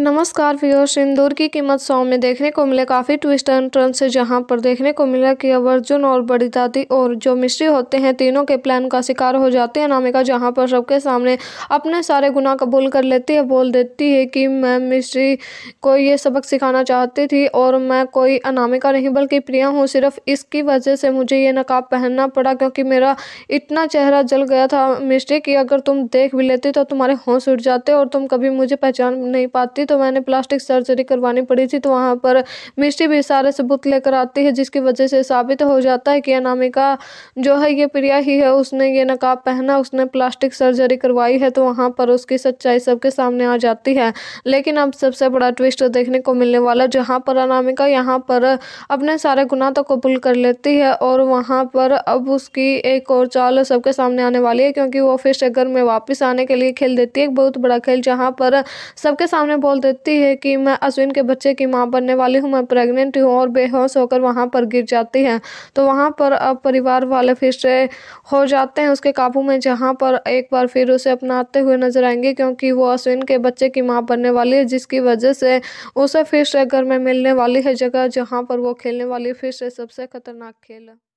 नमस्कार फिर सिंदूर की कीमत सौ में देखने को मिले काफ़ी ट्विस्ट एंड टर्न से जहां पर देखने को मिला कि अब अर्जुन और बड़ी दादी और जो मिश्री होते हैं तीनों के प्लान का शिकार हो जाते हैं नामिका जहां पर सबके सामने अपने सारे गुनाह कबूल कर लेती है बोल देती है कि मैं मिश्री को ये सबक सिखाना चाहती थी और मैं कोई अनामिका नहीं बल्कि प्रिया हूँ सिर्फ इसकी वजह से मुझे ये नकाब पहनना पड़ा क्योंकि मेरा इतना चेहरा जल गया था मिश्री कि अगर तुम देख भी लेते तो तुम्हारे होश उठ जाते और तुम कभी मुझे पहचान नहीं पाती तो मैंने प्लास्टिक सर्जरी करवानी पड़ी थी तो वहाँ पर मिस्टी भी सारे सबूत लेकर आती है जिसकी वजह से साबित हो जाता है कि अनामिका जो है ये प्रिया ही है उसने ये नकाब पहना उसने प्लास्टिक सर्जरी करवाई है तो वहाँ पर उसकी सच्चाई सबके सामने आ जाती है लेकिन अब सबसे बड़ा ट्विस्ट देखने को मिलने वाला जहाँ पर अनामिका यहाँ पर अपने सारे गुना तो कबूल कर लेती है और वहाँ पर अब उसकी एक और चाल सबके सामने आने वाली है क्योंकि वो फिर से घर में वापस आने के लिए खेल देती है एक बहुत बड़ा खेल जहाँ पर सबके सामने बोल बोल देती है कि मैं अश्विन के बच्चे की माँ बनने वाली हूं मैं प्रेग्नेंट हूँ और बेहोश होकर वहां पर गिर जाती है तो वहां पर अब परिवार वाले फिर से हो जाते हैं उसके काबू में जहां पर एक बार फिर उसे अपनाते हुए नजर आएंगे क्योंकि वो अश्विन के बच्चे की माँ बनने वाली है जिसकी वजह से उसे फिर से घर में मिलने वाली है जगह जहाँ पर वो खेलने वाली फिर से सबसे खतरनाक खेल है